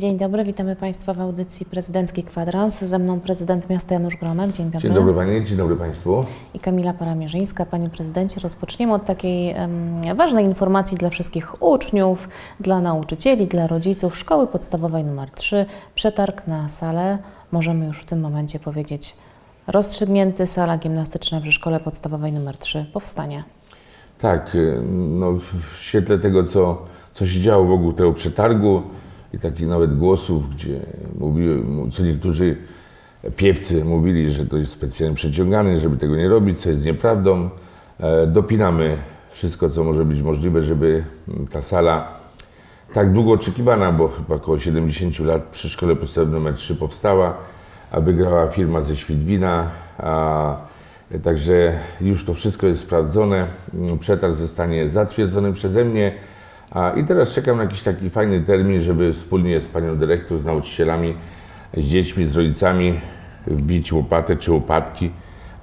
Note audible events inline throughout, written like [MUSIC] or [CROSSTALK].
Dzień dobry, witamy Państwa w audycji Prezydencki Kwadrans. Ze mną prezydent miasta Janusz Gromek. Dzień dobry. Dzień dobry Panie, dzień dobry Państwu. I Kamila Paramierzyńska. Panie prezydencie, rozpoczniemy od takiej um, ważnej informacji dla wszystkich uczniów, dla nauczycieli, dla rodziców Szkoły Podstawowej nr 3. Przetarg na salę, możemy już w tym momencie powiedzieć, rozstrzygnięty. Sala gimnastyczna przy Szkole Podstawowej nr 3 powstanie. Tak, no w świetle tego, co, co się działo wokół tego przetargu, i takich nawet głosów, gdzie co niektórzy piewcy mówili, że to jest specjalnie przeciągane, żeby tego nie robić, co jest nieprawdą. E, dopinamy wszystko, co może być możliwe, żeby mm, ta sala tak długo oczekiwana, bo chyba około 70 lat przy Szkole Podstawowej nr 3 powstała, a wygrała firma ze Świdwina, a Także już to wszystko jest sprawdzone. Mm, przetarg zostanie zatwierdzony przeze mnie. A, I teraz czekam na jakiś taki fajny termin, żeby wspólnie z panią dyrektor, z nauczycielami, z dziećmi, z rodzicami wbić łopatę czy łopatki,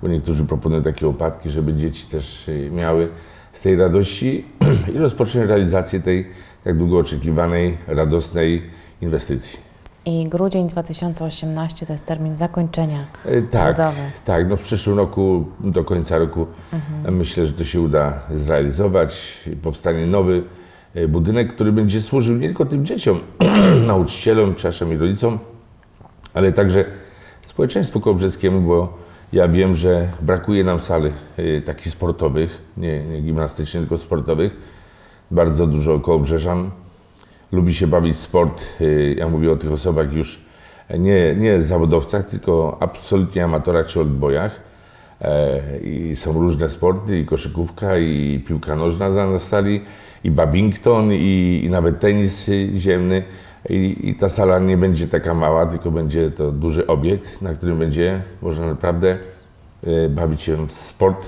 bo niektórzy proponują takie łopatki, żeby dzieci też y, miały z tej radości [CLEARS THROAT] i rozpocząć realizację tej tak długo oczekiwanej, radosnej inwestycji. I grudzień 2018 to jest termin zakończenia e, tak, budowy. Tak, no w przyszłym roku, do końca roku mhm. myślę, że to się uda zrealizować. Powstanie nowy E, budynek, który będzie służył nie tylko tym dzieciom, [CLEARS THROAT] nauczycielom, przepraszam, i rodzicom, ale także społeczeństwu kobrzeskiemu, bo ja wiem, że brakuje nam sali e, takich sportowych, nie, nie gimnastycznych, tylko sportowych. Bardzo dużo kołobrzeżan lubi się bawić sport. E, ja mówię o tych osobach już nie, nie zawodowcach, tylko absolutnie amatorach czy odbojach. I są różne sporty, i koszykówka, i piłka nożna na sali i Babington, i, i nawet tenis ziemny. I, I, ta sala nie będzie taka mała, tylko będzie to duży obiekt, na którym będzie można naprawdę e, bawić się w sport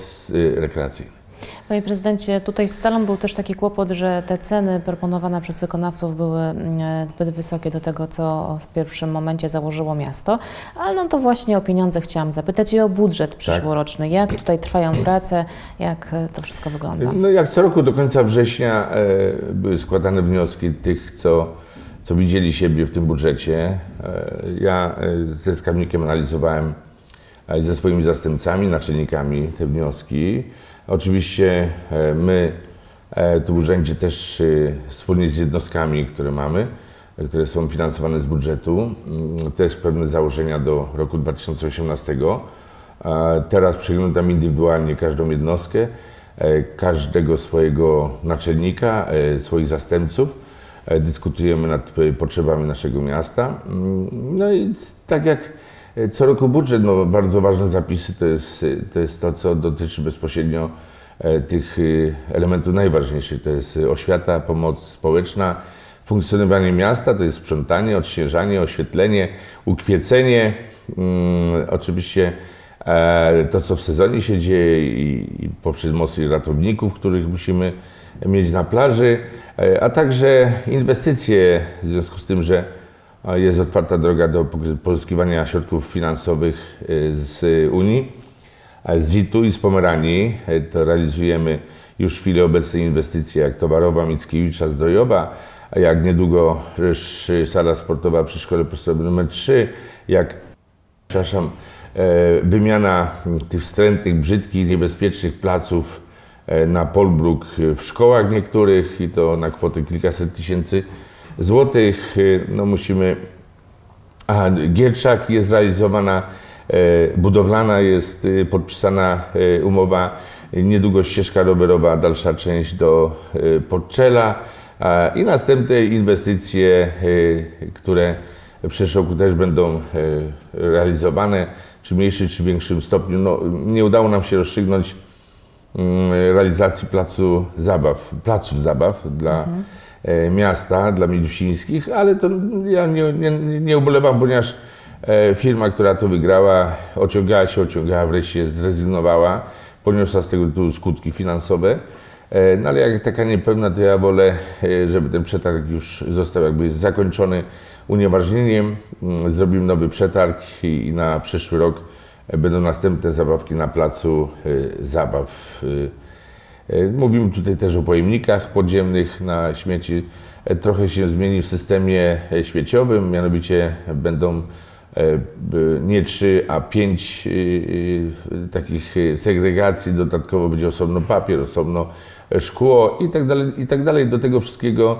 e, rekreacyjny. Panie prezydencie, tutaj z salą był też taki kłopot, że te ceny proponowane przez wykonawców były mm, e, zbyt wysokie do tego, co w pierwszym momencie założyło miasto, ale no to właśnie o pieniądze chciałam zapytać i o budżet tak. przyszłoroczny. Jak tutaj trwają prace, jak e, to wszystko wygląda? No jak co roku do końca września e, były składane wnioski tych, co co widzieli siebie w tym budżecie. Ja ze skarbnikiem analizowałem ze swoimi zastępcami, naczelnikami te wnioski. Oczywiście e, my e, tu w urzędzie też e, wspólnie z jednostkami, które mamy, które są finansowane z budżetu, mm, też pewne założenia do roku 2018. Teraz przeglądam indywidualnie każdą jednostkę, każdego swojego naczelnika, swoich zastępców dyskutujemy nad potrzebami naszego miasta. Mm, no i tak jak E, co roku budżet, no, bardzo ważne zapisy to jest, e, to jest to, co dotyczy bezpośrednio e, tych elementów najważniejszych. To jest oświata, pomoc społeczna, funkcjonowanie miasta, to jest sprzątanie, odświeżanie, oświetlenie, ukwiecenie, mm, oczywiście e, to, co w sezonie się dzieje i, i poprzez mocy ratowników, których musimy mieć na plaży, e, a także inwestycje w związku z tym, że jest otwarta droga do pozyskiwania środków finansowych y, z Unii, z Zitu i z Pomeranii. Y, to realizujemy już w chwili obecnej inwestycje jak Towarowa, Mickiewicza, Zdrojowa, jak niedługo y, sala sportowa przy szkole podstawowej nr 3, jak, przepraszam, e, wymiana tych wstrętnych, brzydkich, niebezpiecznych placów e, na Polbruk w szkołach niektórych i to na kwotę kilkaset tysięcy złotych. Y, no musimy... Aha, Gierczak jest realizowana, e, budowlana jest y, podpisana e, umowa, niedługo ścieżka rowerowa, dalsza część do e, Podczela i następne inwestycje, które w przyszłym roku też będą realizowane, czy mniejszym, czy większym stopniu. No, nie udało nam się rozstrzygnąć mm, realizacji placu zabaw, placów zabaw dla mhm E, miasta dla Milusińskich, ale to ja nie, nie, nie ubolewam, ponieważ e, firma, która to wygrała, ociągała się, ociągała, wreszcie zrezygnowała, poniosła z tego tytułu skutki finansowe. E, no ale jak taka niepewna, to ja wolę, żeby ten przetarg już został jakby zakończony unieważnieniem. Mm, zrobimy nowy przetarg i na przyszły rok będą następne zabawki na placu zabaw. E, mówimy tutaj też o pojemnikach podziemnych na śmieci. E, trochę się zmieni w systemie e, śmieciowym, mianowicie będą nie 3, a 5 takich segregacji. Dodatkowo będzie osobno papier, osobno szkło i tak dalej, i tak dalej. Do tego wszystkiego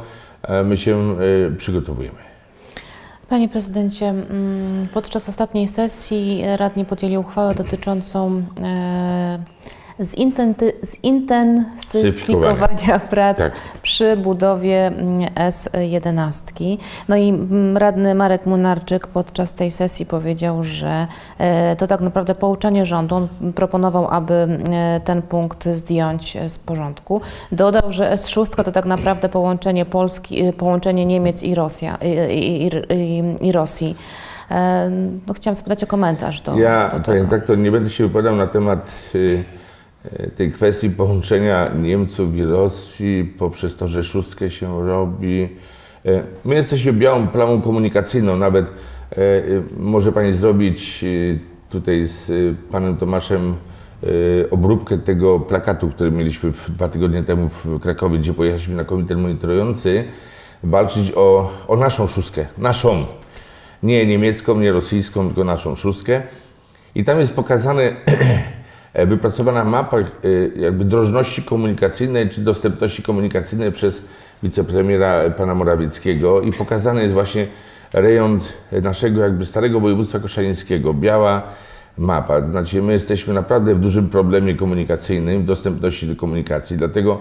my się przygotowujemy. Panie prezydencie, mm, podczas ostatniej sesji radni podjęli uchwałę dotyczącą zintensyfikowania prac tak. przy budowie mm, S11. No i mm, radny Marek Munarczyk podczas tej sesji powiedział, że e, to tak naprawdę pouczenie rządu. On proponował, aby e, ten punkt zdjąć e, z porządku. Dodał, że S6 to tak naprawdę połączenie Polski, połączenie Niemiec i, Rosja, i, i, i Rosji. No, chciałam spytać o komentarz. Do, ja do tego. powiem tak, to nie będę się wypowiadał na temat y, E, tej kwestii połączenia Niemców i Rosji poprzez to, że szóstkę się robi. E, my jesteśmy białą plamą komunikacyjną, nawet e, może Pani zrobić tutaj z Panem Tomaszem obróbkę tego plakatu, który mieliśmy dwa tygodnie temu w Krakowie, gdzie pojechaliśmy na komitet monitorujący, walczyć o, o naszą szóstkę, naszą, nie niemiecką, nie rosyjską, tylko naszą szóstkę. I tam jest pokazane [CLEARS THROAT] E, wypracowana mapa e, jakby drożności komunikacyjnej czy dostępności komunikacyjnej przez wicepremiera e, pana Morawieckiego i pokazany jest właśnie rejon naszego jakby starego województwa koszalińskiego, biała mapa. Znaczy my jesteśmy naprawdę w dużym problemie komunikacyjnym, dostępności do komunikacji, dlatego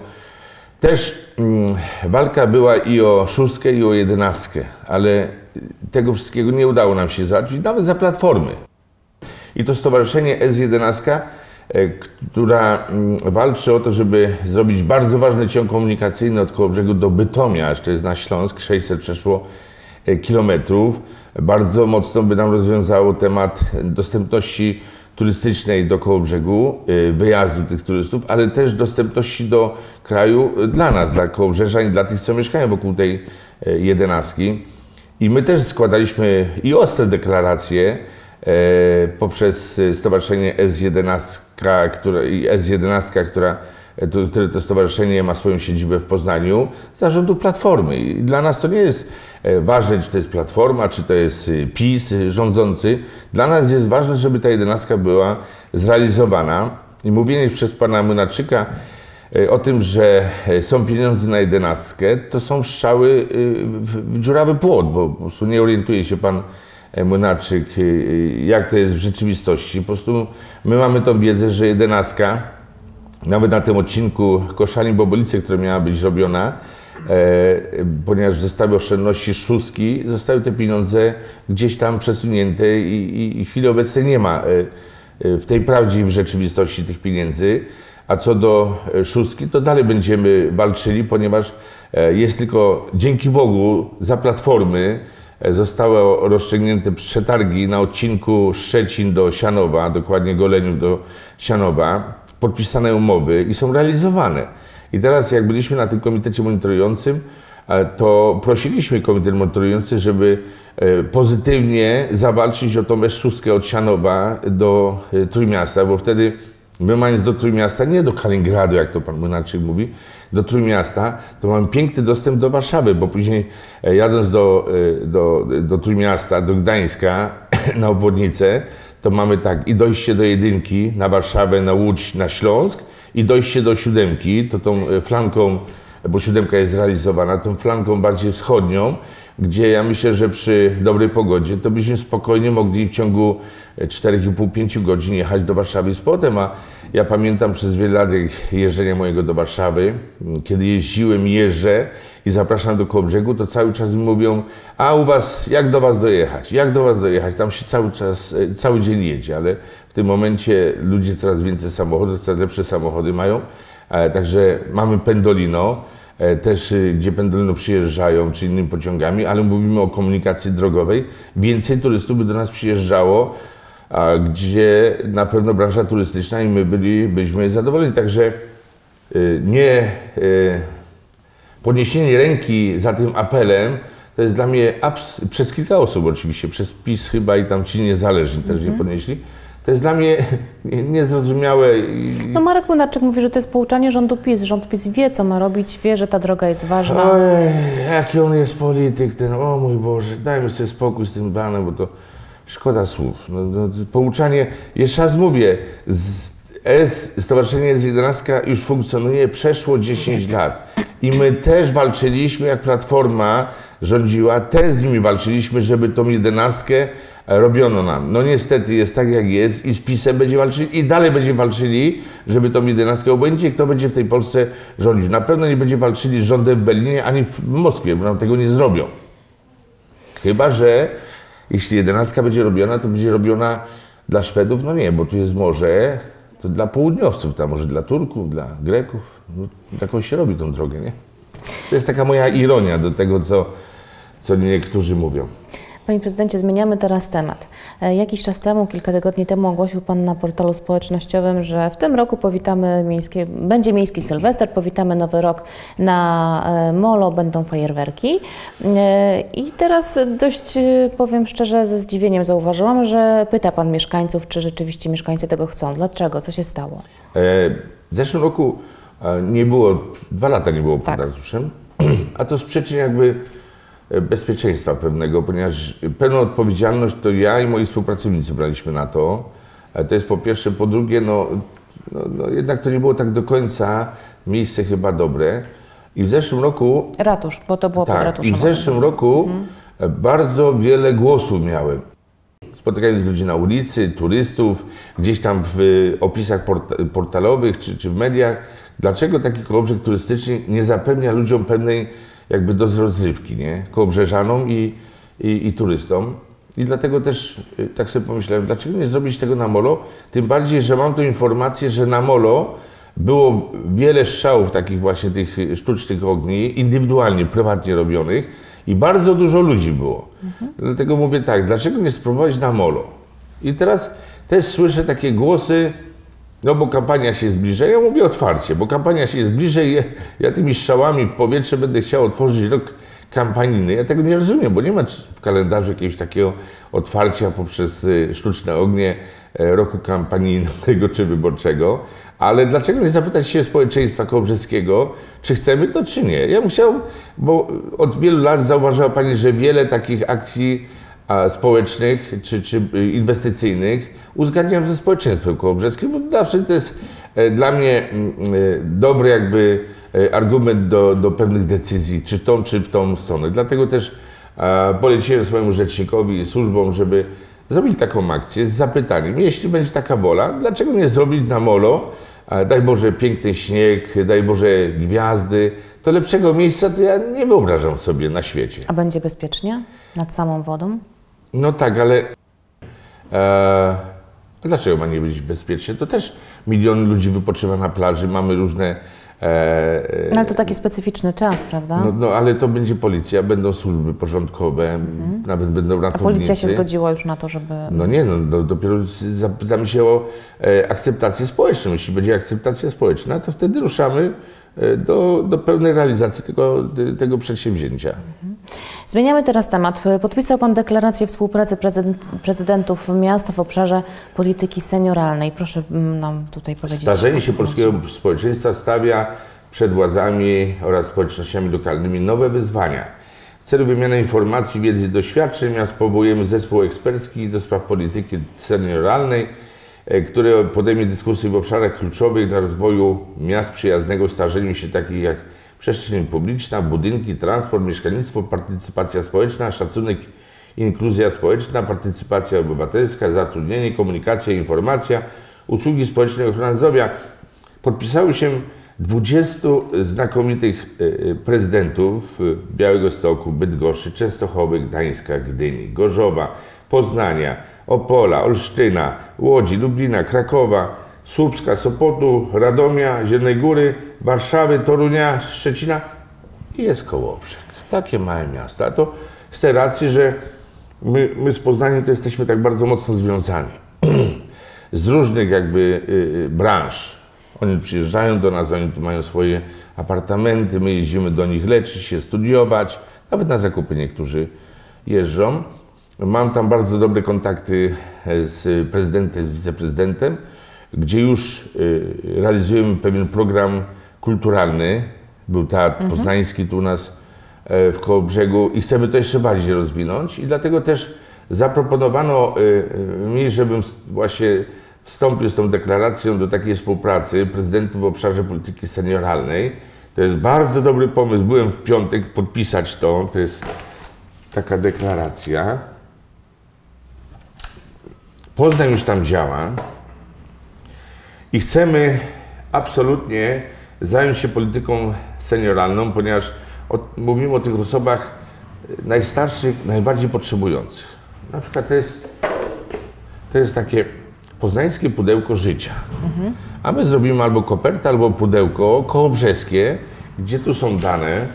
też mm, walka była i o szóstkę, i o jedenastkę, ale tego wszystkiego nie udało nam się zacząć, nawet za platformy. I to stowarzyszenie S11 E, która mm, walczy o to, żeby zrobić bardzo ważny ciąg komunikacyjny od Kołobrzegu do Bytomia, aż to jest na Śląsk, 600 przeszło e, kilometrów. Bardzo mocno by nam rozwiązało temat dostępności turystycznej do Kołobrzegu, e, wyjazdu tych turystów, ale też dostępności do kraju dla nas, dla Kołobrzeża i dla tych, co mieszkają wokół tej jedenastki. I my też składaliśmy i ostre deklaracje poprzez Stowarzyszenie S11 która, S11, e, która które to stowarzyszenie ma swoją siedzibę w Poznaniu, zarządu Platformy. I dla nas to nie jest e, ważne, czy to jest Platforma, czy to jest e, PiS rządzący. Dla nas jest ważne, żeby ta jedenastka była zrealizowana. I mówienie przez pana Munaczyka o tym, że są pieniądze na jedenastkę, to są strzały w dziurawy płot, bo po prostu nie orientuje się pan E, Młynarczyk, e, jak to jest w rzeczywistości. Po prostu my mamy tą wiedzę, że jedenastka, nawet na tym odcinku Koszalin Bobolice, która miała być robiona, e, ponieważ w zestawie oszczędności szóstki zostały te pieniądze gdzieś tam przesunięte i, i, i w chwili obecnej nie ma e, e, w tej prawdzie i w rzeczywistości tych pieniędzy. A co do szóstki, to dalej będziemy walczyli, ponieważ jest tylko dzięki Bogu za platformy, E, zostały rozstrzygnięte przetargi na odcinku Szczecin do Sianowa, dokładnie Goleniu do Sianowa, podpisane umowy i są realizowane. I teraz jak byliśmy na tym komitecie monitorującym, e, to prosiliśmy komitet monitorujący, żeby e, pozytywnie zawalczyć o tą S6 od Sianowa do Trójmiasta, bo wtedy My mając do Trójmiasta, nie do Kaliningradu, jak to pan inaczej mówi, do Trójmiasta, to mamy piękny dostęp do Warszawy, bo później e, jadąc do, e, do, do Trójmiasta, do Gdańska, [COUGHS] na obwodnicę, to mamy tak i dojście do jedynki na Warszawę, na Łódź, na Śląsk i dojście do siódemki, to tą e, flanką, bo siódemka jest zrealizowana, tą flanką bardziej wschodnią, gdzie ja myślę, że przy dobrej pogodzie to byśmy spokojnie mogli w ciągu 4,5-5 e, godzin jechać do Warszawy z potem, a ja pamiętam przez wiele lat jeżdżenia mojego do Warszawy, kiedy jeździłem, jeżdżę i zapraszam do Kołobrzegu, to cały czas mi mówią, a u was, jak do was dojechać, jak do was dojechać, tam się cały czas, e, cały dzień jedzie, ale w tym momencie ludzie coraz więcej samochodów, coraz lepsze samochody mają, e, także mamy Pendolino, E, też y, gdzie pendolino przyjeżdżają, czy innymi pociągami, ale mówimy o komunikacji drogowej. Więcej turystów by do nas przyjeżdżało, gdzie na pewno branża turystyczna i my byli, byliśmy zadowoleni. Także y, nie y, podniesienie ręki za tym apelem to jest dla mnie abs- przez kilka osób oczywiście, przez PiS chyba i tam ci niezależni też mm -hmm. nie mhm. podnieśli to jest dla mnie niezrozumiałe. No Marek Młynarczyk mówi, że to jest pouczanie rządu PiS. Rząd PiS wie, co ma robić, wie, że ta droga jest ważna. Ej, jaki on jest polityk ten, o mój Boże, dajmy sobie spokój z tym panem, bo to szkoda słów. No, no, pouczanie, jeszcze raz mówię, z S, Stowarzyszenie S11 już funkcjonuje przeszło 10 lat. I my też walczyliśmy, jak Platforma rządziła, też z nimi walczyliśmy, żeby tą jedenastkę robiono nam. No niestety jest tak, jak jest i z PiSem będzie walczyli i dalej będziemy walczyli, żeby tą jedenastkę obłędzić. Kto będzie w tej Polsce rządził? Na pewno nie będzie walczyli z rządem w Berlinie ani w Moskwie, bo nam tego nie zrobią. Chyba, że jeśli jedenastka będzie robiona, to będzie robiona dla Szwedów? No nie, bo tu jest morze, to dla południowców, tam może dla Turków, dla Greków. No, taką się robi tą drogę, nie? To jest taka moja ironia do tego, co, co niektórzy mówią. Panie prezydencie, zmieniamy teraz temat. E, jakiś czas temu, kilka tygodni temu ogłosił Pan na portalu społecznościowym, że w tym roku powitamy miejskie, będzie miejski Sylwester, powitamy nowy rok na e, molo, będą fajerwerki. E, I teraz dość, powiem szczerze, ze zdziwieniem zauważyłam, że pyta Pan mieszkańców, czy rzeczywiście mieszkańcy tego chcą. Dlaczego? Co się stało? W zeszłym roku nie było, dwa lata nie było pod tak. Artuszem, [CLEARS THROAT] a to z przyczyn jakby bezpieczeństwa pewnego, ponieważ pełna odpowiedzialność to ja i moi współpracownicy braliśmy na to. E, to jest po pierwsze. Po drugie, no, no, no jednak to nie było tak do końca miejsce chyba dobre. I w zeszłym roku... Ratusz, bo to było tak, pod ratuszem. I w zeszłym roku hmm. bardzo wiele głosów miałem. Spotykając ludzi na ulicy, turystów, gdzieś tam w e, opisach portalowych czy, czy w mediach, dlaczego taki obrzeg turystyczny nie zapewnia ludziom pewnej jakby do rozrywki, nie? Kołobrzeżanom i, i, i turystom. I dlatego też y, tak sobie pomyślałem, dlaczego nie zrobić tego na molo? Tym bardziej, że mam tu informację, że na molo było wiele strzałów takich właśnie tych y, sztucznych ogni, indywidualnie, prywatnie robionych i bardzo dużo ludzi było. Mhm. Dlatego mówię tak, dlaczego nie spróbować na molo? I teraz też słyszę takie głosy, no bo kampania się zbliża, ja mówię otwarcie, bo kampania się zbliża i ja, ja tymi strzałami w powietrze będę chciał otworzyć rok kampaniny. Ja tego nie rozumiem, bo nie ma w kalendarzu jakiegoś takiego otwarcia poprzez y, sztuczne ognie e, roku kampanijnego czy wyborczego. Ale dlaczego nie zapytać się społeczeństwa kołobrzeskiego, czy chcemy to, czy nie? Ja bym chciał, bo od wielu lat zauważała Pani, że wiele takich akcji społecznych czy, czy inwestycyjnych uzgadniam ze społeczeństwem kołobrzeskim, bo zawsze to jest e, dla mnie mm, e, dobry jakby e, argument do, do pewnych decyzji, czy w tą, czy w tą stronę. Dlatego też poleciłem swojemu rzecznikowi i służbom, żeby zrobić taką akcję z zapytaniem, jeśli będzie taka wola, dlaczego nie zrobić na molo, daj Boże piękny śnieg, daj Boże gwiazdy, to lepszego miejsca to ja nie wyobrażam sobie na świecie. A będzie bezpiecznie nad samą wodą? No tak, ale e, dlaczego ma nie być bezpiecznie? To też milion ludzi wypoczywa na plaży, mamy różne e, e, no ale to taki specyficzny czas, prawda? No, no, ale to będzie policja, będą służby porządkowe, mhm. nawet będą ratownicy. A policja się zgodziła już na to, żeby... No nie, no, no dopiero zapytamy się o e, akceptację społeczną. Jeśli będzie akceptacja społeczna, to wtedy ruszamy e, do, do pełnej realizacji tego, tego przedsięwzięcia. Mhm. Zmieniamy teraz temat. Podpisał Pan deklarację współpracy prezydentów miast w obszarze polityki senioralnej. Proszę mm, nam tutaj powiedzieć. Starzenie się polskiego społeczeństwa stawia przed władzami oraz społecznościami lokalnymi nowe wyzwania. W celu wymiany informacji, wiedzy i doświadczeń miast powołujemy zespół ekspercki do spraw polityki senioralnej, e, który podejmie dyskusję w obszarach kluczowych dla rozwoju miast przyjaznego starzeniu się, takich jak przestrzeń publiczna, budynki, transport, mieszkalnictwo, partycypacja społeczna, szacunek, inkluzja społeczna, partycypacja obywatelska, zatrudnienie, komunikacja, informacja, usługi społeczne, ochrona zdrowia. Podpisały się 20 znakomitych e, e, prezydentów e, Białego Stoku, Bydgoszczy, Częstochowy, Gdańska, Gdyni, Gorzowa, Poznania, Opola, Olsztyna, Łodzi, Lublina, Krakowa, Słupska, Sopotu, Radomia, Zielonej Góry, Warszawy, Torunia, Szczecina i jest Kołobrzeg. Takie małe miasta. To z tej racji, że my, my z Poznaniem to jesteśmy tak bardzo mocno związani. [CLEARS THROAT] z różnych jakby y, y, branż. Oni przyjeżdżają do nas, oni tu mają swoje apartamenty, my jeździmy do nich leczyć się, studiować. Nawet na zakupy niektórzy jeżdżą. Mam tam bardzo dobre kontakty e, z prezydentem, z wiceprezydentem, gdzie już y, realizujemy pewien program kulturalny, był teatr mhm. poznański tu u nas e, w Kołobrzegu i chcemy to jeszcze bardziej rozwinąć i dlatego też zaproponowano e, e, mi, żebym właśnie wstąpił z tą deklaracją do takiej współpracy prezydentów w obszarze polityki senioralnej. To jest bardzo dobry pomysł. Byłem w piątek podpisać to. To jest taka deklaracja. Poznań już tam działa i chcemy absolutnie zająć się polityką senioralną, ponieważ od, mówimy o tych osobach e, najstarszych, najbardziej potrzebujących. Na przykład to jest, to jest takie poznańskie pudełko życia. Mhm. A my zrobimy albo kopertę, albo pudełko kołobrzeskie, gdzie tu są dane.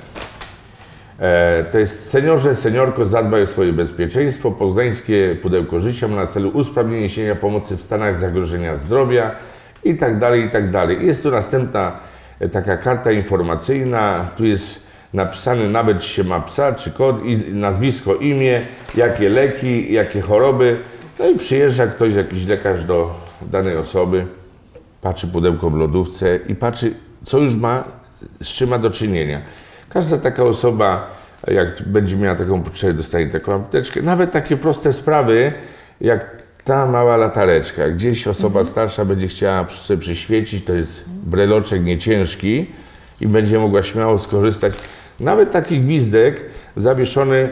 E, to jest seniorze, seniorko, zadbaj o swoje bezpieczeństwo. Poznańskie pudełko życia ma na celu usprawnienie sienia pomocy w stanach zagrożenia zdrowia i tak dalej, i tak dalej. Jest tu następna E, taka karta informacyjna, tu jest napisany nawet się ma psa, czy kod, i nazwisko, imię, jakie leki, jakie choroby. No i przyjeżdża ktoś, jakiś lekarz do danej osoby, patrzy pudełko w lodówce i patrzy, co już ma, z czym ma do czynienia. Każda taka osoba, jak będzie miała taką potrzebę, dostanie taką apteczkę. Nawet takie proste sprawy, jak ta mała latareczka, gdzieś osoba mhm. starsza będzie chciała sobie przyświecić, to jest breloczek nieciężki i będzie mogła śmiało skorzystać. Nawet taki gwizdek zawieszony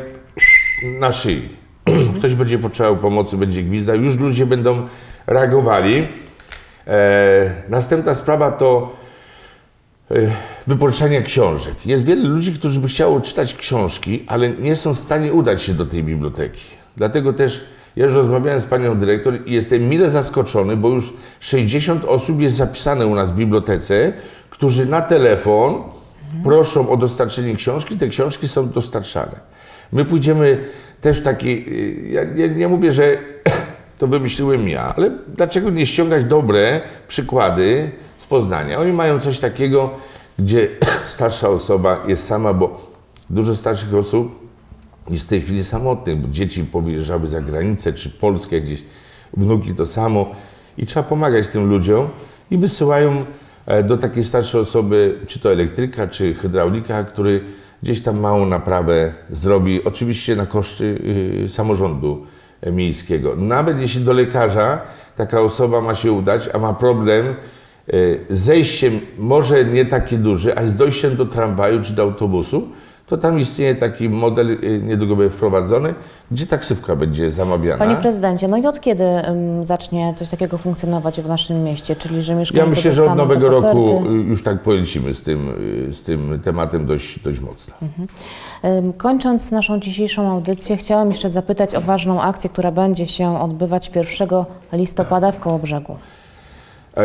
na szyi. [CLEARS THROAT] Ktoś będzie potrzebował pomocy, będzie gwizdał, już ludzie będą reagowali. E, następna sprawa to e, wypożyczania książek. Jest wiele ludzi, którzy by chciało czytać książki, ale nie są w stanie udać się do tej biblioteki. Dlatego też ja już rozmawiałem z panią dyrektor i jestem mile zaskoczony, bo już 60 osób jest zapisane u nas w bibliotece, którzy na telefon proszą o dostarczenie książki, te książki są dostarczane. My pójdziemy też taki, y, ja, ja nie mówię, że [CLEARS THROAT] to wymyśliłem ja, ale dlaczego nie ściągać dobre przykłady z Poznania? Oni mają coś takiego, gdzie [CLEARS THROAT] starsza osoba jest sama, bo dużo starszych osób jest w tej chwili samotny, bo dzieci powyjeżdżały za granicę, czy Polskę gdzieś, wnuki to samo i trzeba pomagać tym ludziom i wysyłają e, do takiej starszej osoby, czy to elektryka, czy hydraulika, który gdzieś tam małą naprawę zrobi, oczywiście na koszty y, samorządu e, miejskiego. Nawet jeśli do lekarza taka osoba ma się udać, a ma problem e, zejściem, może nie taki duży, a z dojściem do tramwaju czy do autobusu, to tam istnieje taki model, y, niedługo będzie wprowadzony, gdzie taksówka będzie zamawiana. Panie prezydencie, no i od kiedy um, zacznie coś takiego funkcjonować w naszym mieście, czyli że mieszkańcy Ja myślę, że od nowego roku y, już tak polecimy z tym, y, z tym tematem dość, dość mocno. Mhm. kończąc naszą dzisiejszą audycję, chciałam jeszcze zapytać o ważną akcję, która będzie się odbywać 1 listopada w Kołobrzegu.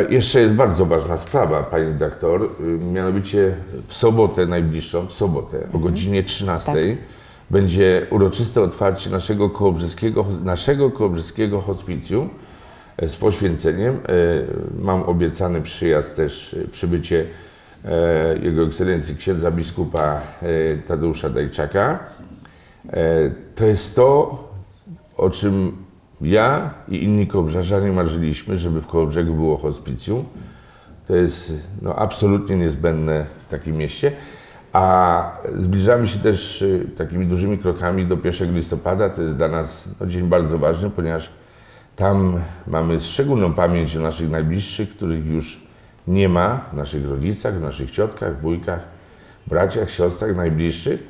Jeszcze jest bardzo ważna sprawa, pani redaktor. Y, mianowicie w sobotę najbliższą, w sobotę mhm. o godzinie 13 tak. będzie uroczyste otwarcie naszego kołobrzyskiego, naszego kołobrzyskiego hospicjum e, z poświęceniem. E, mam obiecany przyjazd też, e, przybycie Jego Ekscelencji księdza biskupa Tadeusza Dajczaka. To jest to, o czym ja i inni nie marzyliśmy, żeby w Kołbrzegu było hospicjum. To jest no, absolutnie niezbędne w takim mieście. A zbliżamy się też y, takimi dużymi krokami do 1 listopada. To jest dla nas no, dzień bardzo ważny, ponieważ tam mamy szczególną pamięć o naszych najbliższych, których już nie ma, naszych rodzicach, naszych ciotkach, wujkach, braciach, siostrach najbliższych.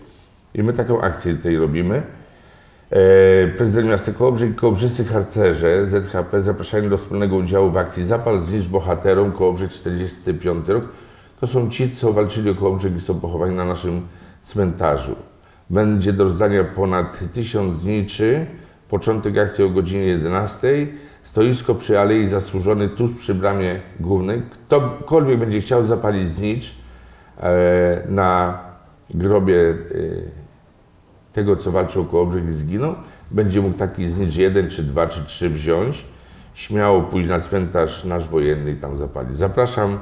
I my taką akcję tej robimy. E, prezydent miasta Kołobrzeg i kołobrzyscy harcerze ZHP zapraszają do wspólnego udziału w akcji Zapal Znicz Bohaterom Kołobrzeg 45 rok. To są ci, co walczyli o Kołobrzeg i są pochowani na naszym cmentarzu. Będzie do rozdania ponad 1000 zniczy. Początek akcji o godzinie 11. Stoisko przy Alei Zasłużony tuż przy bramie głównej. Ktokolwiek będzie chciał zapalić znicz e, na grobie e, tego, co walczył Kołobrzeg i zginął, będzie mógł taki znicz jeden, czy dwa, czy trzy wziąć, śmiało pójść na cmentarz nasz wojenny i tam zapalić. Zapraszam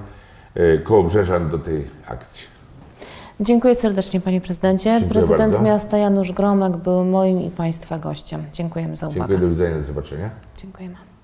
e, Kołobrzeżan do tej akcji. Dziękuję serdecznie Panie Prezydencie. Dziękuję Prezydent bardzo. miasta Janusz Gromek był moim i Państwa gościem. Dziękujemy za uwagę. Dziękuję, do widzenia, do zobaczenia. Dziękujemy.